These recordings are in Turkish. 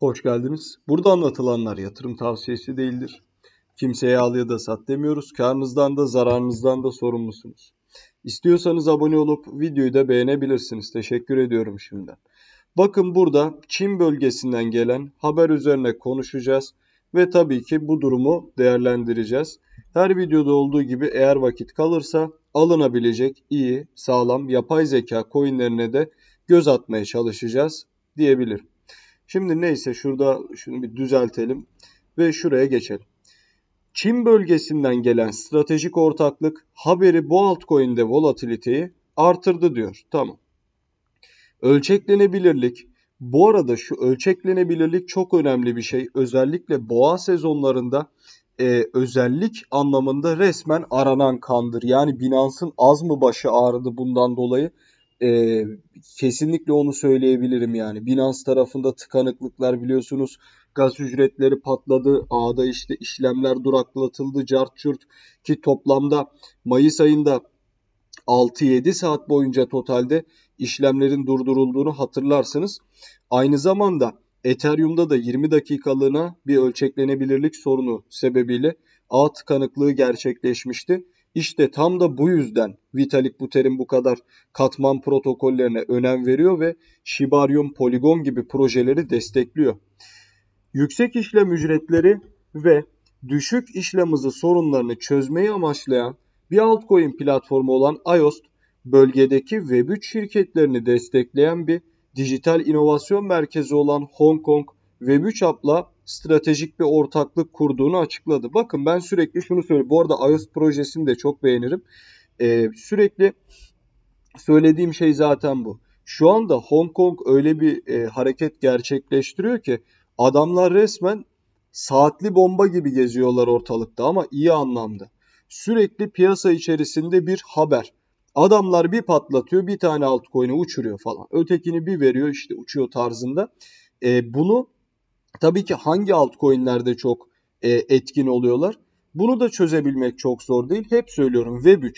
Hoş geldiniz. Burada anlatılanlar yatırım tavsiyesi değildir. Kimseye al ya da sat demiyoruz. Karnınızdan da zararınızdan da sorumlusunuz. İstiyorsanız abone olup videoyu da beğenebilirsiniz. Teşekkür ediyorum şimdiden. Bakın burada Çin bölgesinden gelen haber üzerine konuşacağız ve tabii ki bu durumu değerlendireceğiz. Her videoda olduğu gibi eğer vakit kalırsa alınabilecek iyi, sağlam yapay zeka coinlerine de göz atmaya çalışacağız diyebilirim. Şimdi neyse şurada şunu bir düzeltelim ve şuraya geçelim. Çin bölgesinden gelen stratejik ortaklık haberi bu altcoin'de volatiliteyi artırdı diyor. Tamam. Ölçeklenebilirlik. Bu arada şu ölçeklenebilirlik çok önemli bir şey. Özellikle boğa sezonlarında e, özellik anlamında resmen aranan kandır. Yani Binance'ın az mı başı ağrıdı bundan dolayı e, kesinlikle onu söyleyebilirim yani. Binance tarafında tıkanıklıklar biliyorsunuz. Gaz ücretleri patladı. Ağda işte işlemler duraklatıldı. Cart çürt ki toplamda Mayıs ayında 6-7 saat boyunca totalde işlemlerin durdurulduğunu hatırlarsınız. Aynı zamanda Ethereum'da da 20 dakikalığına bir ölçeklenebilirlik sorunu sebebiyle ağ tıkanıklığı gerçekleşmişti. İşte tam da bu yüzden Vitalik Buterin bu kadar katman protokollerine önem veriyor ve Shibarium Polygon gibi projeleri destekliyor. Yüksek işlem ücretleri ve düşük işlem hızı sorunlarını çözmeyi amaçlayan bir altcoin platformu olan IOST, bölgedeki Web3 şirketlerini destekleyen bir dijital inovasyon merkezi olan Hong Kong Web3App'la stratejik bir ortaklık kurduğunu açıkladı. Bakın ben sürekli şunu söylüyorum. Bu arada iOS projesini de çok beğenirim. Ee, sürekli söylediğim şey zaten bu. Şu anda Hong Kong öyle bir e, hareket gerçekleştiriyor ki adamlar resmen saatli bomba gibi geziyorlar ortalıkta ama iyi anlamda. Sürekli piyasa içerisinde bir haber. Adamlar bir patlatıyor bir tane altcoin'i uçuruyor falan. Ötekini bir veriyor işte uçuyor tarzında. E, bunu Tabii ki hangi altcoin'lerde çok e, etkin oluyorlar? Bunu da çözebilmek çok zor değil. Hep söylüyorum Web3.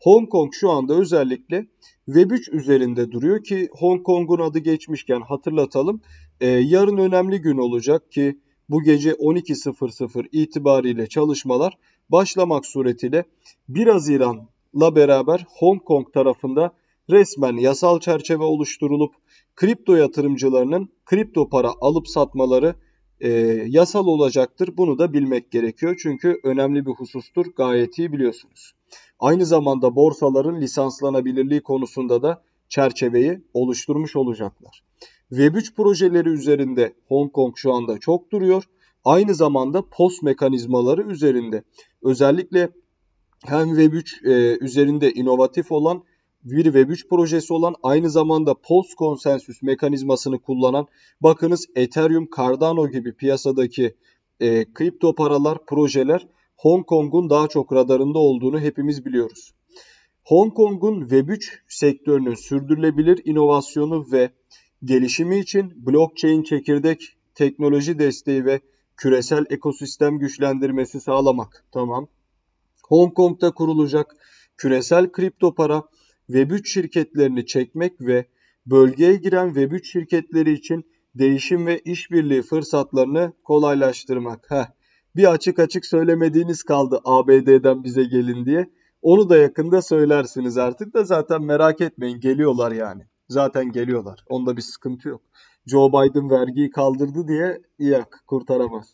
Hong Kong şu anda özellikle Web3 üzerinde duruyor ki Hong Kong'un adı geçmişken hatırlatalım. E, yarın önemli gün olacak ki bu gece 12.00 itibariyle çalışmalar başlamak suretiyle 1 Haziran'la beraber Hong Kong tarafında resmen yasal çerçeve oluşturulup kripto yatırımcılarının kripto para alıp satmaları e, yasal olacaktır. Bunu da bilmek gerekiyor. Çünkü önemli bir husustur. Gayet iyi biliyorsunuz. Aynı zamanda borsaların lisanslanabilirliği konusunda da çerçeveyi oluşturmuş olacaklar. Web3 projeleri üzerinde Hong Kong şu anda çok duruyor. Aynı zamanda POS mekanizmaları üzerinde özellikle hem Web3 e, üzerinde inovatif olan Vir Web3 projesi olan aynı zamanda post konsensüs mekanizmasını kullanan bakınız Ethereum, Cardano gibi piyasadaki e, kripto paralar, projeler Hong Kong'un daha çok radarında olduğunu hepimiz biliyoruz. Hong Kong'un Web3 sektörünün sürdürülebilir inovasyonu ve gelişimi için blockchain çekirdek teknoloji desteği ve küresel ekosistem güçlendirmesi sağlamak. Tamam. Hong Kong'da kurulacak küresel kripto para Web3 şirketlerini çekmek ve bölgeye giren Web3 şirketleri için değişim ve işbirliği fırsatlarını kolaylaştırmak. Heh, bir açık açık söylemediğiniz kaldı ABD'den bize gelin diye. Onu da yakında söylersiniz artık da zaten merak etmeyin geliyorlar yani. Zaten geliyorlar. Onda bir sıkıntı yok. Joe Biden vergiyi kaldırdı diye yak kurtaramaz.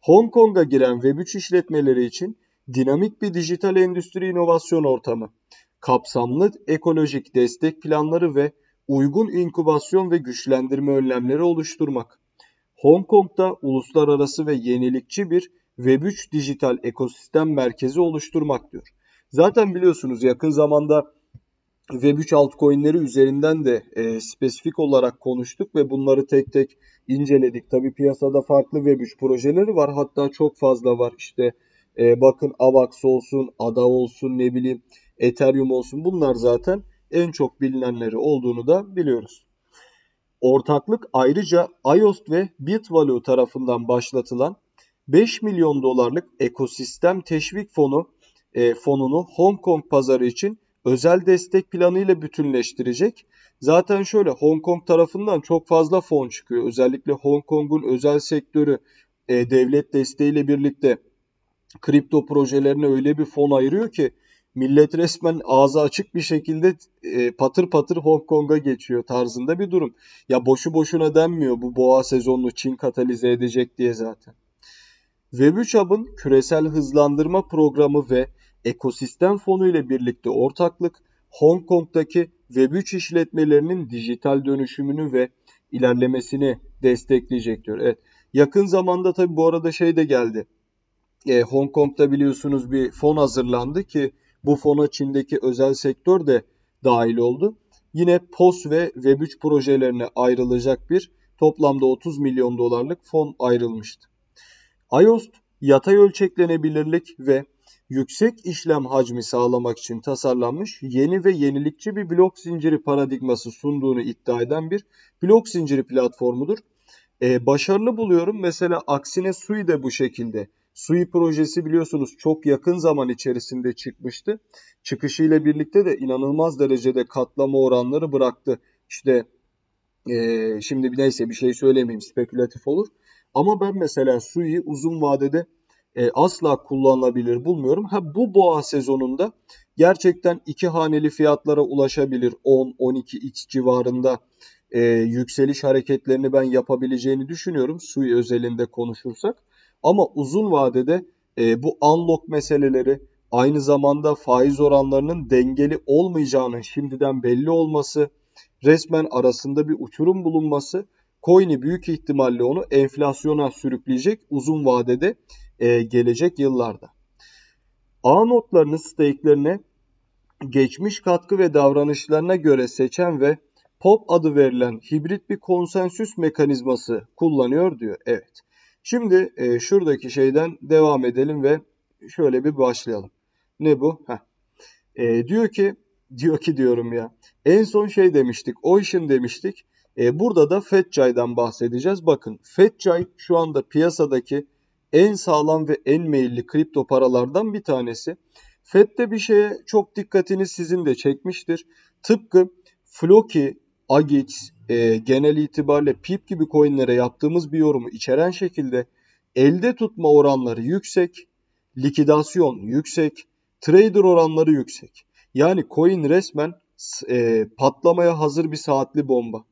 Hong Kong'a giren Web3 işletmeleri için dinamik bir dijital endüstri inovasyon ortamı kapsamlı ekolojik destek planları ve uygun inkübasyon ve güçlendirme önlemleri oluşturmak. Hong Kong'da uluslararası ve yenilikçi bir Web3 dijital ekosistem merkezi oluşturmak diyor. Zaten biliyorsunuz yakın zamanda Web3 altcoin'leri üzerinden de e, spesifik olarak konuştuk ve bunları tek tek inceledik. Tabi piyasada farklı Web3 projeleri var. Hatta çok fazla var. İşte e, bakın Avax olsun, ADA olsun ne bileyim Ethereum olsun bunlar zaten en çok bilinenleri olduğunu da biliyoruz. Ortaklık ayrıca IOST ve Bitvalue tarafından başlatılan 5 milyon dolarlık ekosistem teşvik fonu e, fonunu Hong Kong pazarı için özel destek planıyla bütünleştirecek. Zaten şöyle Hong Kong tarafından çok fazla fon çıkıyor. Özellikle Hong Kong'un özel sektörü e, devlet desteğiyle birlikte kripto projelerine öyle bir fon ayırıyor ki millet resmen ağzı açık bir şekilde e, patır patır Hong Kong'a geçiyor tarzında bir durum. Ya boşu boşuna denmiyor bu boğa sezonunu Çin katalize edecek diye zaten. Web3 Hub'ın küresel hızlandırma programı ve ekosistem fonu ile birlikte ortaklık Hong Kong'daki Web3 işletmelerinin dijital dönüşümünü ve ilerlemesini destekleyecek diyor. Evet. Yakın zamanda tabi bu arada şey de geldi. Ee, Hong Kong'da biliyorsunuz bir fon hazırlandı ki bu fona Çin'deki özel sektör de dahil oldu. Yine POS ve Web3 projelerine ayrılacak bir toplamda 30 milyon dolarlık fon ayrılmıştı. IOST yatay ölçeklenebilirlik ve yüksek işlem hacmi sağlamak için tasarlanmış yeni ve yenilikçi bir blok zinciri paradigması sunduğunu iddia eden bir blok zinciri platformudur. Ee, başarılı buluyorum. Mesela aksine Sui de bu şekilde SUI projesi biliyorsunuz çok yakın zaman içerisinde çıkmıştı. Çıkışıyla birlikte de inanılmaz derecede katlama oranları bıraktı. İşte e, şimdi neyse bir şey söylemeyeyim spekülatif olur. Ama ben mesela SUI'yi uzun vadede e, asla kullanılabilir bulmuyorum. Ha bu boğa sezonunda gerçekten iki haneli fiyatlara ulaşabilir. 10-12x civarında e, yükseliş hareketlerini ben yapabileceğini düşünüyorum. Sui özelinde konuşursak. Ama uzun vadede e, bu unlock meseleleri aynı zamanda faiz oranlarının dengeli olmayacağının şimdiden belli olması, resmen arasında bir uçurum bulunması coin'i büyük ihtimalle onu enflasyona sürükleyecek uzun vadede e, gelecek yıllarda. A notlarını stake'lerine geçmiş katkı ve davranışlarına göre seçen ve POP adı verilen hibrit bir konsensüs mekanizması kullanıyor diyor. Evet. Şimdi e, şuradaki şeyden devam edelim ve şöyle bir başlayalım. Ne bu? Heh. E, diyor ki, diyor ki diyorum ya. En son şey demiştik, o işin demiştik. E, burada da Fetchay'dan bahsedeceğiz. Bakın Fetchay şu anda piyasadaki en sağlam ve en meyilli kripto paralardan bir tanesi. FED'de bir şeye çok dikkatini sizin de çekmiştir. Tıpkı Floki, Agix, e, genel itibariyle pip gibi coinlere yaptığımız bir yorumu içeren şekilde elde tutma oranları yüksek, likidasyon yüksek, trader oranları yüksek. Yani coin resmen e, patlamaya hazır bir saatli bomba.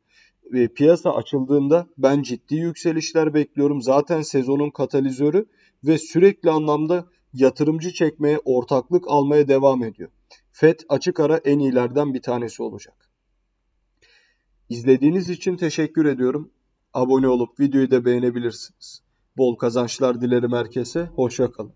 E, piyasa açıldığında ben ciddi yükselişler bekliyorum. Zaten sezonun katalizörü ve sürekli anlamda yatırımcı çekmeye, ortaklık almaya devam ediyor. FED açık ara en iyilerden bir tanesi olacak. İzlediğiniz için teşekkür ediyorum. Abone olup videoyu da beğenebilirsiniz. Bol kazançlar dilerim herkese. Hoşça kalın.